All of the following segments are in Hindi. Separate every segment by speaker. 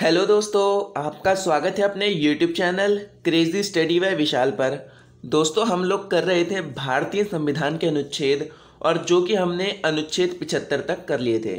Speaker 1: हेलो दोस्तों आपका स्वागत है अपने YouTube channel crazy study by Vishal पर दोस्तों हम लोग कर रहे थे भारतीय संविधान के अनुच्छेद और जो कि हमने अनुच्छेद पिछहत्तर तक कर लिए थे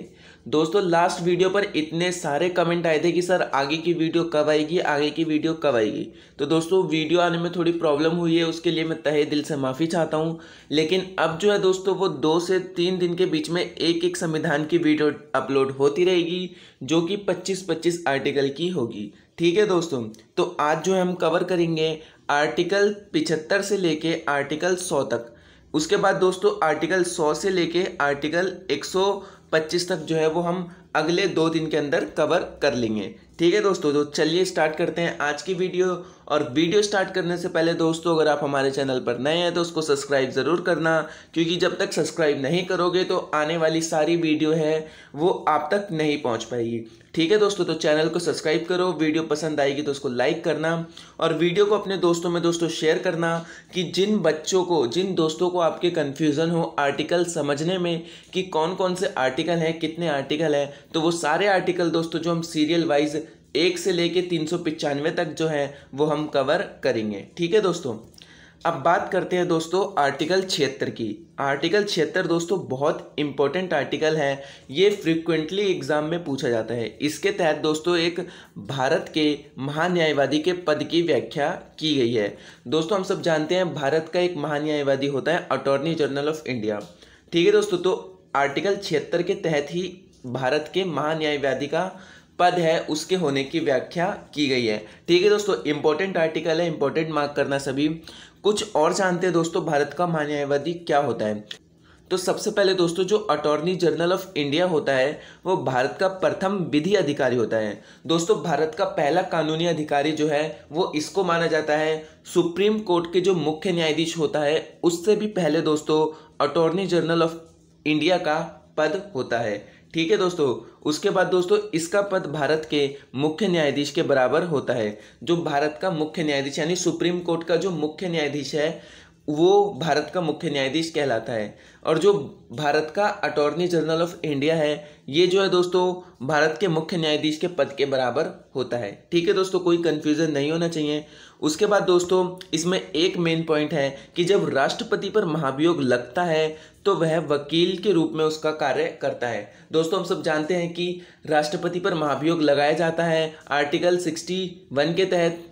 Speaker 1: दोस्तों लास्ट वीडियो पर इतने सारे कमेंट आए थे कि सर आगे की वीडियो कब आएगी आगे की वीडियो कब आएगी तो दोस्तों वीडियो आने में थोड़ी प्रॉब्लम हुई है उसके लिए मैं तहे दिल से माफ़ी चाहता हूँ लेकिन अब जो है दोस्तों वो दो से तीन दिन के बीच में एक एक संविधान की वीडियो अपलोड होती रहेगी जो कि पच्चीस पच्चीस आर्टिकल की होगी ठीक है दोस्तों तो आज जो है हम कवर करेंगे आर्टिकल पिछहत्तर से लेके आर्टिकल सौ तक उसके बाद दोस्तों आर्टिकल सौ से लेके आर्टिकल एक सौ पच्चीस तक जो है वो हम अगले दो दिन के अंदर कवर कर लेंगे ठीक है दोस्तों तो चलिए स्टार्ट करते हैं आज की वीडियो और वीडियो स्टार्ट करने से पहले दोस्तों अगर आप हमारे चैनल पर नए हैं तो उसको सब्सक्राइब ज़रूर करना क्योंकि जब तक सब्सक्राइब नहीं करोगे तो आने वाली सारी वीडियो है वो आप तक नहीं पहुँच पाएगी ठीक है दोस्तों तो चैनल को सब्सक्राइब करो वीडियो पसंद आएगी तो उसको लाइक करना और वीडियो को अपने दोस्तों में दोस्तों शेयर करना कि जिन बच्चों को जिन दोस्तों को आपके कन्फ्यूज़न हो आर्टिकल समझने में कि कौन कौन से आर्टिकल हैं कितने आर्टिकल हैं तो वो सारे आर्टिकल दोस्तों जो हम सीरियल वाइज एक से लेके तीन सौ पिचानवे तक जो है वो हम कवर करेंगे ठीक है दोस्तों अब बात करते हैं दोस्तों आर्टिकल छिहत्तर की आर्टिकल छिहत्तर दोस्तों बहुत इंपॉर्टेंट आर्टिकल है ये फ्रिक्वेंटली एग्जाम में पूछा जाता है इसके तहत दोस्तों एक भारत के महान्यायवादी के पद की व्याख्या की गई है दोस्तों हम सब जानते हैं भारत का एक महान्यायवादी होता है अटॉर्नी जनरल ऑफ इंडिया ठीक है दोस्तों तो आर्टिकल छिहत्तर के तहत ही भारत के महान्यायवादी का पद है उसके होने की व्याख्या की गई है ठीक है दोस्तों इंपॉर्टेंट आर्टिकल है इंपॉर्टेंट मार्क करना सभी कुछ और जानते हैं दोस्तों भारत का मान्यवादी क्या होता है तो सबसे पहले दोस्तों जो अटॉर्नी जनरल ऑफ इंडिया होता है वो भारत का प्रथम विधि अधिकारी होता है दोस्तों भारत का पहला कानूनी अधिकारी जो है वो इसको माना जाता है सुप्रीम कोर्ट के जो मुख्य न्यायाधीश होता है उससे भी पहले दोस्तों अटॉर्नी जनरल ऑफ इंडिया का पद होता है ठीक है दोस्तों उसके बाद दोस्तों इसका पद भारत के मुख्य न्यायाधीश के बराबर होता है जो भारत का मुख्य न्यायाधीश यानी सुप्रीम कोर्ट का जो मुख्य न्यायाधीश है वो भारत का मुख्य न्यायाधीश कहलाता है और जो भारत का अटॉर्नी जनरल ऑफ इंडिया है ये जो है दोस्तों भारत के मुख्य न्यायाधीश के पद के बराबर होता है ठीक है दोस्तों कोई कन्फ्यूज़न नहीं होना चाहिए उसके बाद दोस्तों इसमें एक मेन पॉइंट है कि जब राष्ट्रपति पर महाभियोग लगता है तो वह वकील के रूप में उसका कार्य करता है दोस्तों हम सब जानते हैं कि राष्ट्रपति पर महाभियोग लगाया जाता है आर्टिकल सिक्सटी के तहत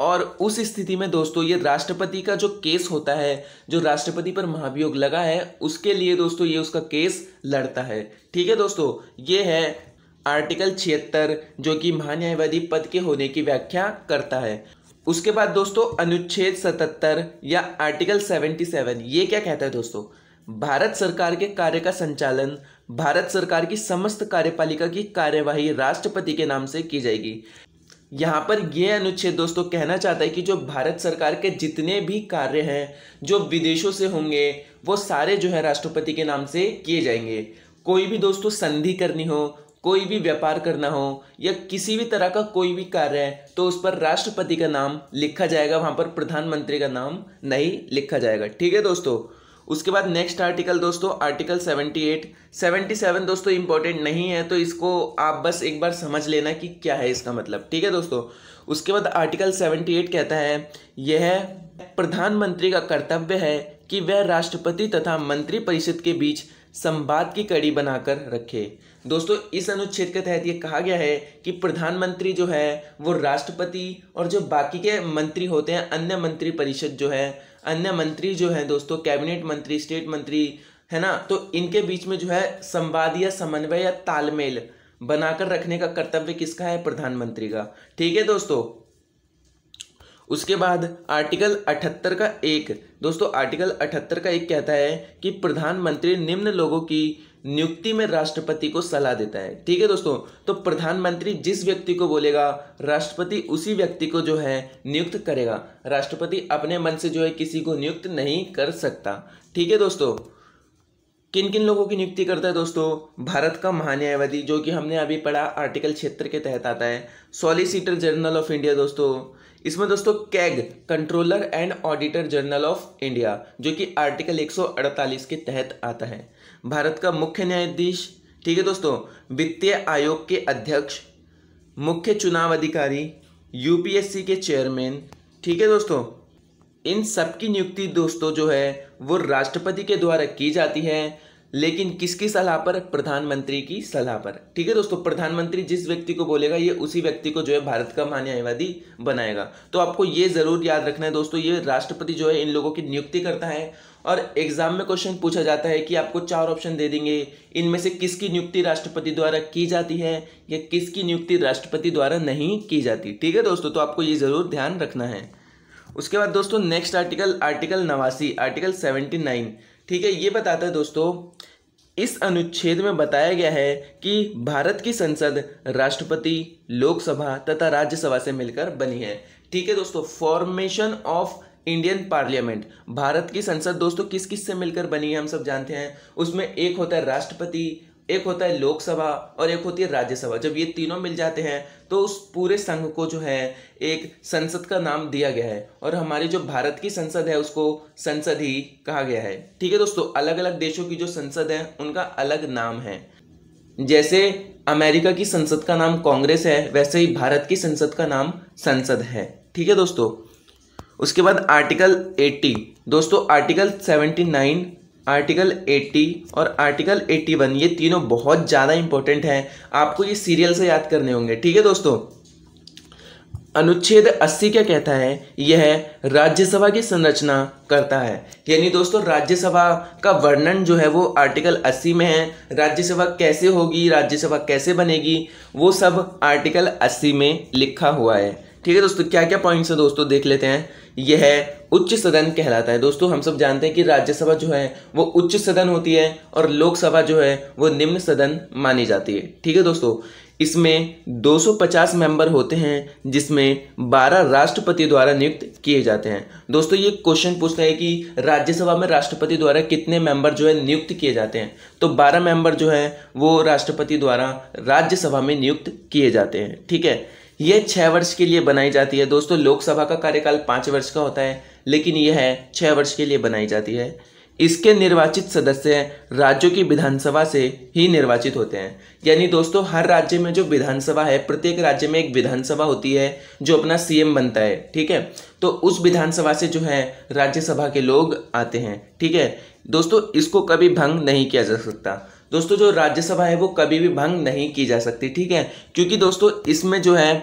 Speaker 1: और उस स्थिति में दोस्तों ये राष्ट्रपति का जो केस होता है जो राष्ट्रपति पर महाभियोग लगा है उसके लिए दोस्तों ये उसका केस लड़ता है ठीक है दोस्तों ये है आर्टिकल छिहत्तर जो कि महान्यायवादी पद के होने की व्याख्या करता है उसके बाद दोस्तों अनुच्छेद सतहत्तर या आर्टिकल सेवेंटी सेवन ये क्या कहता है दोस्तों भारत सरकार के कार्य का संचालन भारत सरकार की समस्त कार्यपालिका की कार्यवाही राष्ट्रपति के नाम से की जाएगी यहाँ पर ये अनुच्छेद दोस्तों कहना चाहता है कि जो भारत सरकार के जितने भी कार्य हैं जो विदेशों से होंगे वो सारे जो है राष्ट्रपति के नाम से किए जाएंगे कोई भी दोस्तों संधि करनी हो कोई भी व्यापार करना हो या किसी भी तरह का कोई भी कार्य है तो उस पर राष्ट्रपति का नाम लिखा जाएगा वहाँ पर प्रधानमंत्री का नाम नहीं लिखा जाएगा ठीक है दोस्तों उसके बाद नेक्स्ट आर्टिकल दोस्तों आर्टिकल 78 77 दोस्तों इंपॉर्टेंट नहीं है तो इसको आप बस एक बार समझ लेना कि क्या है इसका मतलब ठीक है दोस्तों उसके बाद आर्टिकल 78 कहता है यह प्रधानमंत्री का कर्तव्य है कि वह राष्ट्रपति तथा मंत्री परिषद के बीच संवाद की कड़ी बनाकर रखे दोस्तों इस अनुच्छेद के तहत ये कहा गया है कि प्रधानमंत्री जो है वो राष्ट्रपति और जो बाकी के मंत्री होते हैं अन्य मंत्री परिषद जो है अन्य मंत्री जो हैं दोस्तों कैबिनेट मंत्री स्टेट मंत्री है ना तो इनके बीच में जो है संवाद या समन्वय या तालमेल बनाकर रखने का कर्तव्य किसका है प्रधानमंत्री का ठीक है दोस्तों उसके बाद आर्टिकल 78 का एक दोस्तों आर्टिकल 78 का एक कहता है कि प्रधानमंत्री निम्न लोगों की नियुक्ति में राष्ट्रपति को सलाह देता है ठीक है दोस्तों तो प्रधानमंत्री जिस व्यक्ति को बोलेगा राष्ट्रपति उसी व्यक्ति को जो है नियुक्त करेगा राष्ट्रपति अपने मन से जो है किसी को नियुक्त नहीं कर सकता ठीक है दोस्तों किन किन लोगों की नियुक्ति करता है दोस्तों भारत का महान्यायवादी जो कि हमने अभी पढ़ा आर्टिकल क्षेत्र के तहत आता है सॉलिसिटर जनरल ऑफ इंडिया दोस्तों इसमें दोस्तों CAG controller and auditor general of India जो कि आर्टिकल 148 के तहत आता है भारत का मुख्य न्यायाधीश ठीक है दोस्तों वित्तीय आयोग के अध्यक्ष मुख्य चुनाव अधिकारी यूपीएससी के चेयरमैन ठीक है दोस्तों इन सब की नियुक्ति दोस्तों जो है वो राष्ट्रपति के द्वारा की जाती है लेकिन किसकी सलाह पर प्रधानमंत्री की सलाह पर ठीक है दोस्तों प्रधानमंत्री जिस व्यक्ति को बोलेगा ये उसी व्यक्ति को जो है भारत का महान्यायवादी बनाएगा तो आपको ये जरूर याद रखना है दोस्तों ये राष्ट्रपति जो है इन लोगों की नियुक्ति करता है और एग्जाम में क्वेश्चन पूछा जाता है कि आपको चार ऑप्शन दे देंगे इनमें से किसकी नियुक्ति राष्ट्रपति द्वारा की जाती है या किसकी नियुक्ति राष्ट्रपति द्वारा नहीं की जाती ठीक है दोस्तों तो आपको ये ज़रूर ध्यान रखना है उसके बाद दोस्तों नेक्स्ट आर्टिकल आर्टिकल नवासी आर्टिकल सेवेंटी नाइन ठीक है ये बताता है दोस्तों इस अनुच्छेद में बताया गया है कि भारत की संसद राष्ट्रपति लोकसभा तथा राज्यसभा से मिलकर बनी है ठीक है दोस्तों formation of Indian parliament Bharat की संसद दोस्तों किस किस से मिलकर बनी है हम सब जानते हैं उसमें एक होता है राष्ट्रपति एक होता है लोकसभा और एक होती है राज्यसभा जब ये तीनों मिल जाते हैं तो उस पूरे संघ को जो है एक संसद का नाम दिया गया है और हमारी जो भारत की संसद है उसको संसद ही कहा गया है ठीक है दोस्तों अलग अलग देशों की जो संसद है उनका अलग नाम है जैसे अमेरिका की संसद का नाम कांग्रेस है वैसे ही भारत की संसद का नाम संसद है ठीक है दोस्तों उसके बाद आर्टिकल 80 दोस्तों आर्टिकल 79 आर्टिकल 80 और आर्टिकल 81 ये तीनों बहुत ज़्यादा इंपॉर्टेंट हैं आपको ये सीरियल से याद करने होंगे ठीक है दोस्तों अनुच्छेद 80 क्या कहता है यह राज्यसभा की संरचना करता है यानी दोस्तों राज्यसभा का वर्णन जो है वो आर्टिकल 80 में है राज्यसभा कैसे होगी राज्यसभा कैसे बनेगी वो सब आर्टिकल 80 में लिखा हुआ है ठीक है दोस्तों क्या क्या पॉइंट्स हैं दोस्तों देख लेते हैं यह है उच्च सदन कहलाता है दोस्तों हम सब जानते हैं कि राज्यसभा जो है वो उच्च सदन होती है और लोकसभा जो है वो निम्न सदन मानी जाती है ठीक है दोस्तों इसमें 250 मेंबर होते हैं जिसमें 12 राष्ट्रपति द्वारा नियुक्त किए जाते हैं दोस्तों ये क्वेश्चन पूछता है कि राज्यसभा में राष्ट्रपति द्वारा कितने मेंबर जो है नियुक्त किए जाते हैं तो 12 मेंबर जो है वो राष्ट्रपति द्वारा राज्यसभा में नियुक्त किए जाते हैं ठीक है ये छः वर्ष के लिए बनाई जाती है दोस्तों लोकसभा का कार्यकाल पाँच वर्ष का होता है लेकिन यह है छः वर्ष के लिए बनाई जाती है इसके निर्वाचित सदस्य राज्यों की विधानसभा से ही निर्वाचित होते हैं यानी दोस्तों हर राज्य में जो विधानसभा है प्रत्येक राज्य में एक विधानसभा होती है जो अपना सीएम बनता है ठीक है तो उस विधानसभा से जो है राज्यसभा के लोग आते हैं ठीक है दोस्तों इसको कभी भंग नहीं किया जा सकता दोस्तों जो राज्यसभा है वो कभी भी भंग नहीं की जा सकती ठीक है क्योंकि दोस्तों इसमें जो है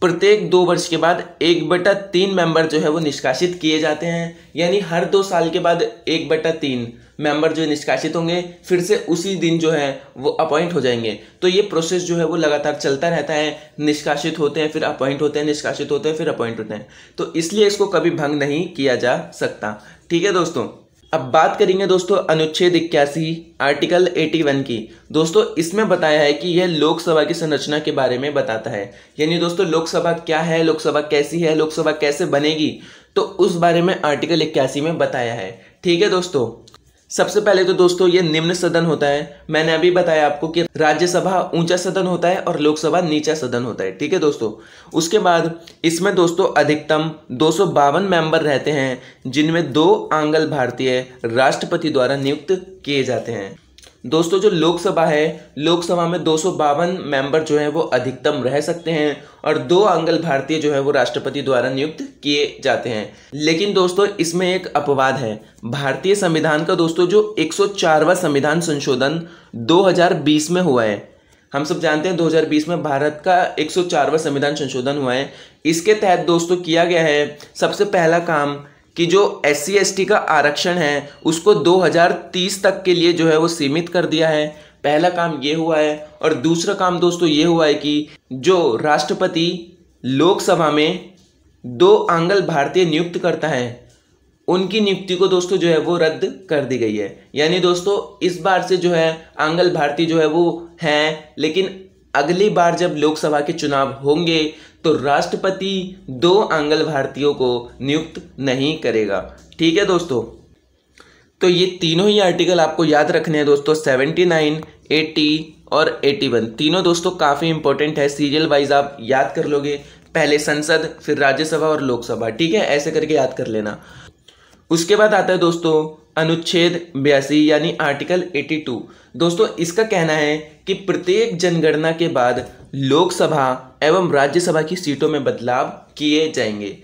Speaker 1: प्रत्येक दो वर्ष के बाद एक बटा तीन मेंबर जो है वो निष्कासित किए जाते हैं यानी हर दो साल के बाद एक बटा तीन मेंबर जो निष्कासित होंगे फिर से उसी दिन जो है वो अपॉइंट हो जाएंगे तो ये प्रोसेस जो है वो लगातार चलता रहता है निष्कासित होते हैं फिर अपॉइंट होते हैं निष्कासित होते हैं फिर अपॉइंट होते हैं तो इसलिए इसको कभी भंग नहीं किया जा सकता ठीक है दोस्तों अब बात करेंगे दोस्तों अनुच्छेद इक्यासी आर्टिकल 81 की दोस्तों इसमें बताया है कि यह लोकसभा की संरचना के बारे में बताता है यानी दोस्तों लोकसभा क्या है लोकसभा कैसी है लोकसभा कैसे बनेगी तो उस बारे में आर्टिकल इक्यासी में बताया है ठीक है दोस्तों सबसे पहले तो दोस्तों ये निम्न सदन होता है मैंने अभी बताया आपको कि राज्यसभा ऊंचा सदन होता है और लोकसभा नीचा सदन होता है ठीक है दोस्तों उसके बाद इसमें दोस्तों अधिकतम दो मेंबर रहते हैं जिनमें दो आंगल भारतीय राष्ट्रपति द्वारा नियुक्त किए जाते हैं दोस्तों जो लोकसभा है लोकसभा में दो मेंबर जो है वो अधिकतम रह सकते हैं और दो अंगल भारतीय जो है वो राष्ट्रपति द्वारा नियुक्त किए जाते हैं लेकिन दोस्तों इसमें एक अपवाद है भारतीय संविधान का दोस्तों जो एक संविधान संशोधन 2020 में हुआ है हम सब जानते हैं 2020 में भारत का एक संविधान संशोधन हुआ है इसके तहत दोस्तों किया गया है सबसे पहला काम कि जो एस सी का आरक्षण है उसको 2030 तक के लिए जो है वो सीमित कर दिया है पहला काम ये हुआ है और दूसरा काम दोस्तों ये हुआ है कि जो राष्ट्रपति लोकसभा में दो आंगल भारतीय नियुक्त करता है उनकी नियुक्ति को दोस्तों जो है वो रद्द कर दी गई है यानी दोस्तों इस बार से जो है आंगल भारती जो है वो हैं लेकिन अगली बार जब लोकसभा के चुनाव होंगे तो राष्ट्रपति दो आंगल भारतीयों को नियुक्त नहीं करेगा ठीक है दोस्तों तो ये तीनों ही आर्टिकल आपको याद रखने हैं दोस्तों सेवेंटी नाइन एटी और एटी वन तीनों दोस्तों काफ़ी इंपॉर्टेंट है सीरियल वाइज आप याद कर लोगे पहले संसद फिर राज्यसभा और लोकसभा ठीक है ऐसे करके याद कर लेना उसके बाद आता है दोस्तों अनुच्छेद बयासी यानी आर्टिकल 82 दोस्तों इसका कहना है कि प्रत्येक जनगणना के बाद लोकसभा एवं राज्यसभा की सीटों में बदलाव किए जाएंगे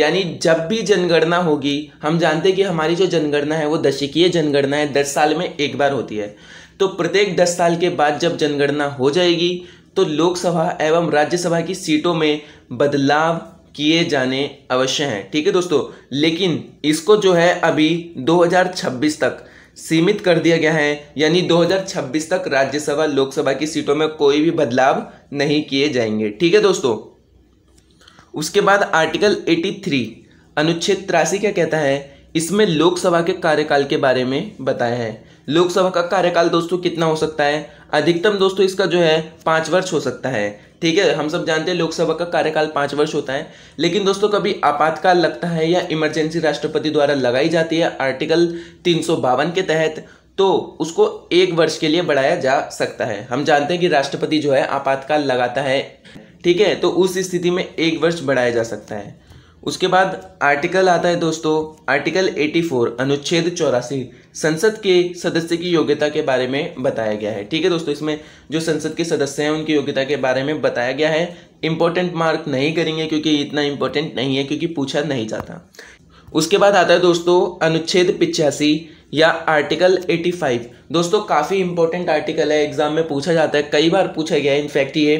Speaker 1: यानी जब भी जनगणना होगी हम जानते हैं कि हमारी जो जनगणना है वो दशकीय जनगणना है दस साल में एक बार होती है तो प्रत्येक दस साल के बाद जब जनगणना हो जाएगी तो लोकसभा एवं राज्यसभा की सीटों में बदलाव किए जाने अवश्य हैं ठीक है दोस्तों लेकिन इसको जो है अभी 2026 तक सीमित कर दिया गया है यानी 2026 तक राज्यसभा लोकसभा की सीटों में कोई भी बदलाव नहीं किए जाएंगे ठीक है दोस्तों उसके बाद आर्टिकल 83 अनुच्छेद तिरासी क्या कहता है इसमें लोकसभा के कार्यकाल के बारे में बताया है लोकसभा का कार्यकाल दोस्तों कितना हो सकता है अधिकतम दोस्तों इसका जो है पाँच वर्ष हो सकता है ठीक है हम सब जानते हैं लोकसभा का कार्यकाल पाँच वर्ष होता है लेकिन दोस्तों कभी आपातकाल लगता है या इमरजेंसी राष्ट्रपति द्वारा लगाई जाती है आर्टिकल तीन के तहत तो उसको एक वर्ष के लिए बढ़ाया जा सकता है हम जानते हैं कि राष्ट्रपति जो है आपातकाल लगाता है ठीक है तो उस स्थिति में एक वर्ष बढ़ाया जा सकता है उसके बाद आर्टिकल आता है दोस्तों आर्टिकल 84 अनुच्छेद चौरासी संसद के सदस्य की योग्यता के बारे में बताया गया है ठीक है दोस्तों इसमें जो संसद के सदस्य हैं उनकी योग्यता के बारे में बताया गया है इंपॉर्टेंट मार्क नहीं करेंगे क्योंकि इतना इंपॉर्टेंट नहीं है क्योंकि पूछा नहीं जाता उसके बाद आता है दोस्तों अनुच्छेद पिचासी या आर्टिकल 85 दोस्तों काफ़ी इंपॉर्टेंट आर्टिकल है एग्जाम में पूछा जाता है कई बार पूछा गया है इनफैक्ट ये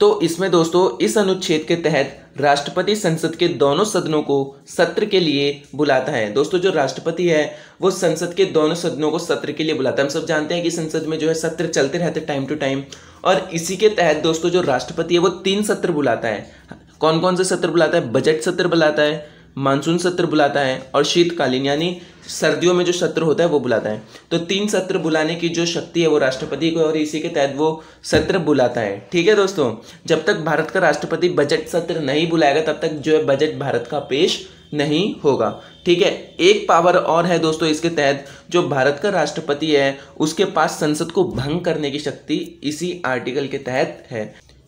Speaker 1: तो इसमें दोस्तों इस अनुच्छेद के तहत राष्ट्रपति संसद के दोनों सदनों को सत्र के लिए बुलाता है दोस्तों जो राष्ट्रपति है वो संसद के दोनों सदनों को सत्र के लिए बुलाता है हम सब जानते हैं कि संसद में जो है सत्र चलते रहते टाइम टू टाइम और इसी के तहत दोस्तों जो राष्ट्रपति है वो तीन सत्र बुलाता है कौन कौन से सत्र बुलाता है बजट सत्र बुलाता है मानसून सत्र बुलाता है और शीतकालीन यानी सर्दियों में जो सत्र होता है वो बुलाता है तो तीन सत्र बुलाने की जो शक्ति है वो राष्ट्रपति को और इसी के तहत वो सत्र बुलाता है ठीक है दोस्तों जब तक भारत का राष्ट्रपति बजट सत्र नहीं बुलाएगा तब तक जो है बजट भारत का पेश नहीं होगा ठीक है एक पावर और है दोस्तों इसके तहत जो भारत का राष्ट्रपति है उसके पास संसद को भंग करने की शक्ति इसी आर्टिकल के तहत है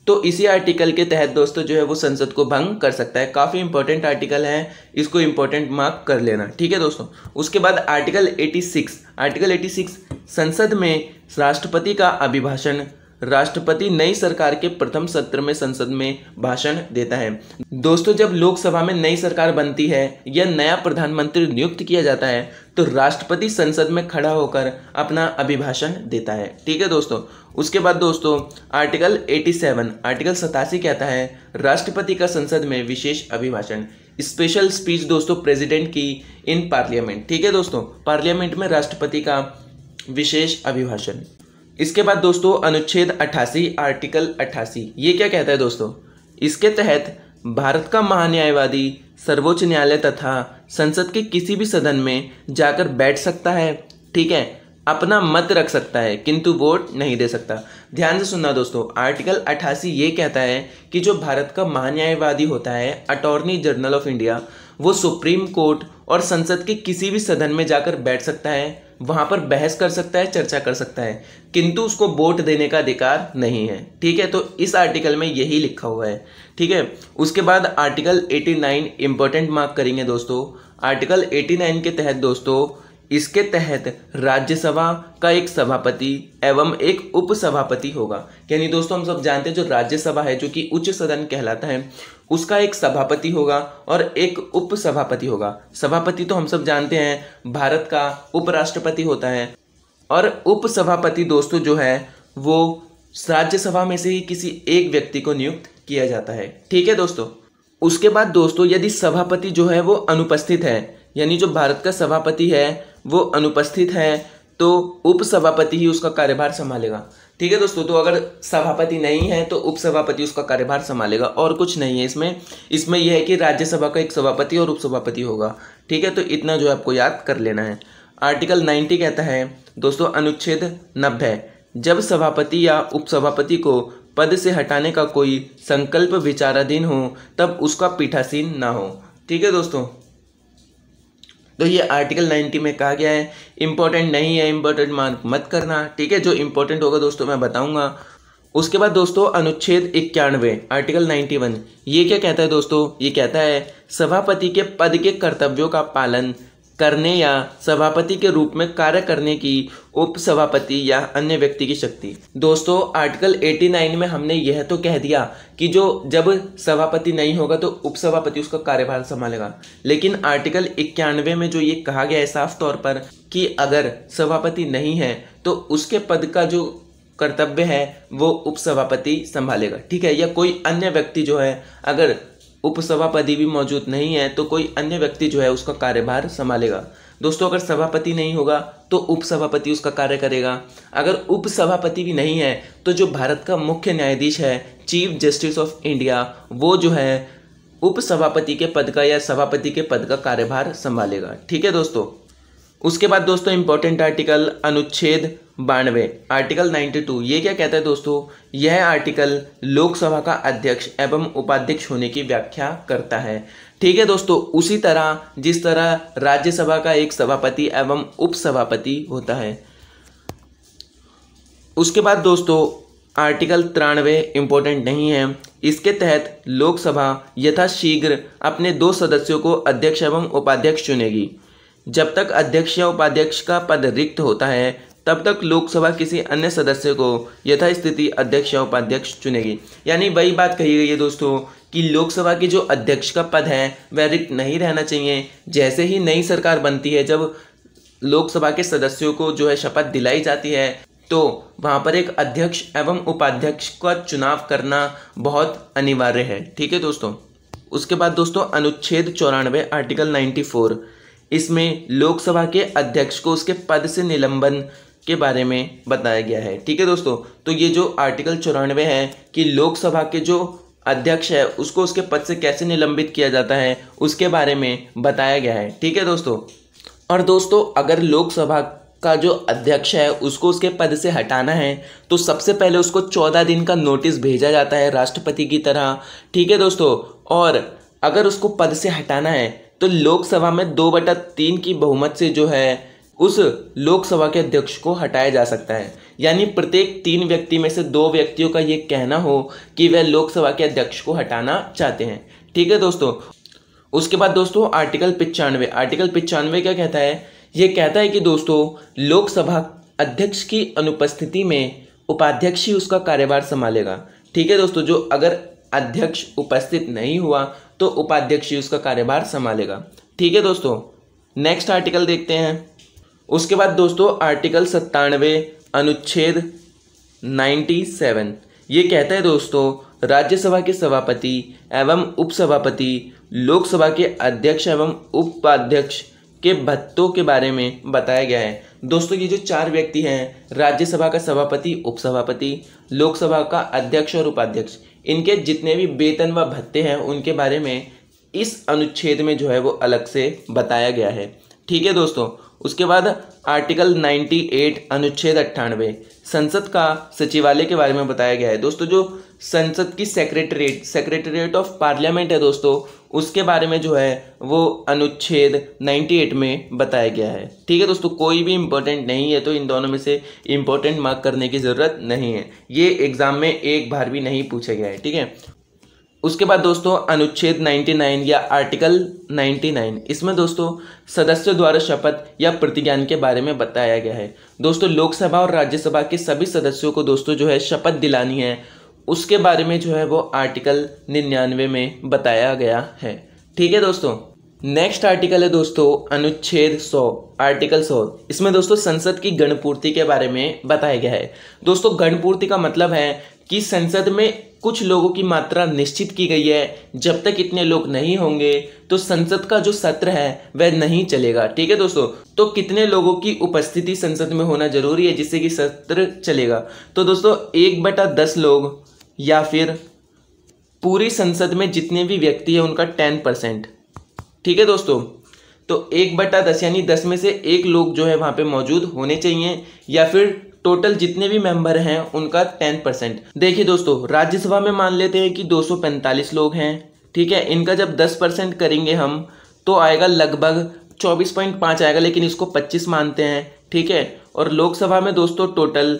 Speaker 1: तो इसी आर्टिकल के तहत दोस्तों जो है वो संसद को भंग कर सकता है काफ़ी इंपॉर्टेंट आर्टिकल है इसको इंपॉर्टेंट मार्क कर लेना ठीक है दोस्तों उसके बाद आर्टिकल 86 आर्टिकल 86 संसद में राष्ट्रपति का अभिभाषण राष्ट्रपति नई सरकार के प्रथम सत्र में संसद में भाषण देता है दोस्तों जब लोकसभा में नई सरकार बनती है या नया प्रधानमंत्री नियुक्त किया जाता है तो राष्ट्रपति संसद में खड़ा होकर अपना अभिभाषण देता है ठीक है दोस्तों उसके बाद दोस्तों आर्टिकल 87 आर्टिकल सतासी कहता है राष्ट्रपति का संसद में विशेष अभिभाषण स्पेशल स्पीच दोस्तों प्रेसिडेंट की इन पार्लियामेंट ठीक है दोस्तों पार्लियामेंट में राष्ट्रपति का विशेष अभिभाषण इसके बाद दोस्तों अनुच्छेद 88 आर्टिकल 88 ये क्या कहता है दोस्तों इसके तहत भारत का महान्यायवादी सर्वोच्च न्यायालय तथा संसद के किसी भी सदन में जाकर बैठ सकता है ठीक है अपना मत रख सकता है किंतु वोट नहीं दे सकता ध्यान से सुनना दोस्तों आर्टिकल 88 ये कहता है कि जो भारत का महान्यायवादी होता है अटॉर्नी जनरल ऑफ इंडिया वो सुप्रीम कोर्ट और संसद के किसी भी सदन में जाकर बैठ सकता है वहां पर बहस कर सकता है चर्चा कर सकता है किंतु उसको वोट देने का अधिकार नहीं है ठीक है तो इस आर्टिकल में यही लिखा हुआ है ठीक है उसके बाद आर्टिकल 89 इंपॉर्टेंट मार्क करेंगे दोस्तों आर्टिकल 89 के तहत दोस्तों इसके तहत राज्यसभा का एक सभापति एवं एक उपसभापति होगा यानी दोस्तों हम सब जानते हैं जो राज्यसभा है जो कि उच्च सदन कहलाता है उसका एक सभापति होगा और एक उपसभापति होगा सभापति तो हम सब जानते हैं भारत का उपराष्ट्रपति होता है और उपसभापति दोस्तों जो है वो राज्यसभा में से ही किसी एक व्यक्ति को नियुक्त किया जाता है ठीक है दोस्तों उसके बाद दोस्तों यदि सभापति जो है वो अनुपस्थित है यानी जो भारत का सभापति है वो अनुपस्थित है तो उपसभापति ही उसका कार्यभार संभालेगा ठीक है दोस्तों तो अगर सभापति नहीं है तो उपसभापति उसका कार्यभार संभालेगा और कुछ नहीं है इसमें इसमें यह है कि राज्यसभा का एक सभापति और उपसभापति होगा ठीक है तो इतना जो है आपको याद कर लेना है आर्टिकल 90 कहता है दोस्तों अनुच्छेद नब्बे जब सभापति या उपसभापति को पद से हटाने का कोई संकल्प विचाराधीन हो तब उसका पीठासीन ना हो ठीक है दोस्तों तो ये आर्टिकल 90 में कहा गया है इंपॉर्टेंट नहीं है इंपॉर्टेंट मार्क मत करना ठीक है जो इंपॉर्टेंट होगा दोस्तों मैं बताऊंगा उसके बाद दोस्तों अनुच्छेद इक्यानवे आर्टिकल 91 ये क्या कहता है दोस्तों ये कहता है सभापति के पद के कर्तव्यों का पालन करने या सभापति के रूप में कार्य करने की उप सभापति या अन्य व्यक्ति की शक्ति दोस्तों आर्टिकल 89 में हमने यह तो कह दिया कि जो जब सभापति नहीं होगा तो उप सभापति उसका कार्यभार संभालेगा लेकिन आर्टिकल इक्यानवे में जो ये कहा गया है साफ तौर पर कि अगर सभापति नहीं है तो उसके पद का जो कर्तव्य है वो उपसभापति संभालेगा ठीक है या कोई अन्य व्यक्ति जो है अगर उपसभापति भी मौजूद नहीं है तो कोई अन्य व्यक्ति जो है उसका कार्यभार संभालेगा दोस्तों अगर सभापति नहीं होगा तो उपसभापति उसका कार्य करेगा अगर उपसभापति भी नहीं है तो जो भारत का मुख्य न्यायाधीश है चीफ जस्टिस ऑफ इंडिया वो जो है उपसभापति के पद का या सभापति के पद का कार्यभार संभालेगा ठीक है दोस्तों उसके बाद दोस्तों इंपॉर्टेंट आर्टिकल अनुच्छेद बानवे आर्टिकल 92 ये क्या कहता है दोस्तों यह आर्टिकल लोकसभा का अध्यक्ष एवं उपाध्यक्ष होने की व्याख्या करता है ठीक है दोस्तों उसी तरह जिस तरह राज्यसभा का एक सभापति एवं उपसभापति होता है उसके बाद दोस्तों आर्टिकल तिरानवे इम्पोर्टेंट नहीं है इसके तहत लोकसभा यथाशीघ्र अपने दो सदस्यों को अध्यक्ष एवं उपाध्यक्ष चुनेगी जब तक अध्यक्ष या उपाध्यक्ष का पद रिक्त होता है तब तक लोकसभा किसी अन्य सदस्य को यथास्थिति अध्यक्ष या उपाध्यक्ष चुनेगी यानी वही बात कही गई है दोस्तों कि लोकसभा के जो अध्यक्ष का पद है वह रिक्त नहीं रहना चाहिए जैसे ही नई सरकार बनती है जब लोकसभा के सदस्यों को जो है शपथ दिलाई जाती है तो वहाँ पर एक अध्यक्ष एवं उपाध्यक्ष का चुनाव करना बहुत अनिवार्य है ठीक है दोस्तों उसके बाद दोस्तों अनुच्छेद चौरानवे आर्टिकल 94 इसमें लोकसभा के अध्यक्ष को उसके पद से निलंबन के बारे में बताया गया है ठीक है दोस्तों तो ये जो आर्टिकल चौरानवे है कि लोकसभा के जो अध्यक्ष है उसको उसके पद से कैसे निलंबित किया जाता है उसके बारे में बताया गया है ठीक है दोस्तों और दोस्तों अगर लोकसभा का जो अध्यक्ष है उसको उसके पद से हटाना है तो सबसे पहले उसको चौदह दिन का नोटिस भेजा जाता है राष्ट्रपति की तरह ठीक है दोस्तों और अगर उसको पद से हटाना है तो लोकसभा में दो बटा तीन की बहुमत से जो है उस लोकसभा के अध्यक्ष को हटाया जा सकता है यानी प्रत्येक तीन व्यक्ति में से दो व्यक्तियों का ये कहना हो कि वह लोकसभा के अध्यक्ष को हटाना चाहते हैं ठीक है दोस्तों उसके बाद दोस्तों आर्टिकल पिचानवे आर्टिकल पिचानवे क्या कहता है ये कहता है कि दोस्तों लोकसभा अध्यक्ष की अनुपस्थिति में उपाध्यक्ष ही उसका कार्यभार संभालेगा ठीक है दोस्तों जो अगर अध्यक्ष उपस्थित नहीं हुआ तो उपाध्यक्ष ही उसका कार्यभार संभालेगा ठीक है दोस्तों नेक्स्ट आर्टिकल देखते हैं उसके बाद दोस्तों आर्टिकल सत्तानवे अनुच्छेद 97 ये कहता है दोस्तों राज्यसभा के सभापति एवं उपसभापति लोकसभा के अध्यक्ष एवं उपाध्यक्ष के भत्तों के बारे में बताया गया है दोस्तों ये जो चार व्यक्ति हैं राज्यसभा का सभापति उपसभापति लोकसभा का अध्यक्ष और उपाध्यक्ष इनके जितने भी वेतन व भत्ते हैं उनके बारे में इस अनुच्छेद में जो है वो अलग से बताया गया है ठीक है दोस्तों उसके बाद आर्टिकल 98 अनुच्छेद अट्ठानवे संसद का सचिवालय के बारे में बताया गया है दोस्तों जो संसद की सेक्रेटरीट सेक्रेटरीट ऑफ पार्लियामेंट है दोस्तों उसके बारे में जो है वो अनुच्छेद 98 में बताया गया है ठीक है दोस्तों कोई भी इम्पोर्टेंट नहीं है तो इन दोनों में से इम्पोर्टेंट मार्क करने की ज़रूरत नहीं है ये एग्ज़ाम में एक बार भी नहीं पूछा गया है ठीक है उसके बाद दोस्तों अनुच्छेद 99 या आर्टिकल 99 इसमें दोस्तों सदस्यों द्वारा शपथ या प्रतिज्ञान के बारे में बताया गया है दोस्तों लोकसभा और राज्यसभा के सभी सदस्यों को दोस्तों जो है शपथ दिलानी है उसके बारे में जो है वो आर्टिकल निन्यानवे में बताया गया है ठीक है दोस्तों नेक्स्ट आर्टिकल है दोस्तों अनुच्छेद 100 आर्टिकल 100 इसमें दोस्तों संसद की गणपूर्ति के बारे में बताया गया है दोस्तों गणपूर्ति का मतलब है कि संसद में कुछ लोगों की मात्रा निश्चित की गई है जब तक इतने लोग नहीं होंगे तो संसद का जो सत्र है वह नहीं चलेगा ठीक है दोस्तों तो कितने लोगों की उपस्थिति संसद में होना जरूरी है जिससे कि सत्र चलेगा तो दोस्तों एक बटा दस लोग या फिर पूरी संसद में जितने भी व्यक्ति हैं उनका टेन परसेंट ठीक है दोस्तों तो एक बटा दस यानी दस में से एक लोग जो है वहाँ पे मौजूद होने चाहिए या फिर टोटल जितने भी मेंबर हैं उनका टेन परसेंट देखिए दोस्तों राज्यसभा में मान लेते हैं कि 245 लोग हैं ठीक है इनका जब 10 परसेंट करेंगे हम तो आएगा लगभग 24.5 आएगा लेकिन इसको 25 मानते हैं ठीक है और लोकसभा में दोस्तों टोटल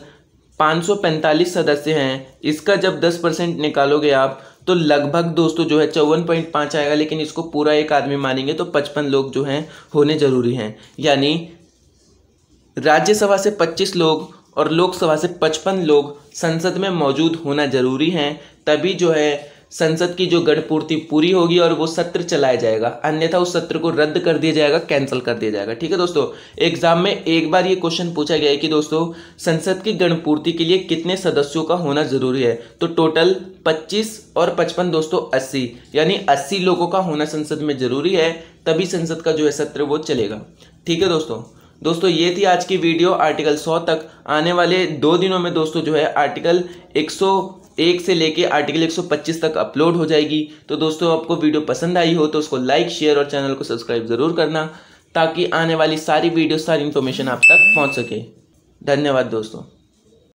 Speaker 1: 545 सदस्य हैं इसका जब 10 परसेंट निकालोगे आप तो लगभग दोस्तों जो है चौवन पॉइंट पाँच आएगा लेकिन इसको पूरा एक आदमी मानेंगे तो पचपन लोग जो हैं होने ज़रूरी हैं यानी राज्यसभा से पच्चीस लोग और लोकसभा से पचपन लोग संसद में मौजूद होना जरूरी है तभी जो है संसद की जो गढ़पूर्ति पूरी होगी और वो सत्र चलाया जाएगा अन्यथा उस सत्र को रद्द कर दिया जाएगा कैंसिल कर दिया जाएगा ठीक है दोस्तों एग्जाम में एक बार ये क्वेश्चन पूछा गया है कि दोस्तों संसद की गणपूर्ति के लिए कितने सदस्यों का होना जरूरी है तो टोटल 25 और 55 दोस्तों 80 यानी 80 लोगों का होना संसद में जरूरी है तभी संसद का जो है सत्र वो चलेगा ठीक है दोस्तों दोस्तों ये थी आज की वीडियो आर्टिकल 100 तक आने वाले दो दिनों में दोस्तों जो है आर्टिकल 101 से लेके आर्टिकल 125 तक अपलोड हो जाएगी तो दोस्तों आपको वीडियो पसंद आई हो तो उसको लाइक शेयर और चैनल को सब्सक्राइब ज़रूर करना ताकि आने वाली सारी वीडियो सारी इन्फॉर्मेशन आप तक पहुँच सके धन्यवाद दोस्तों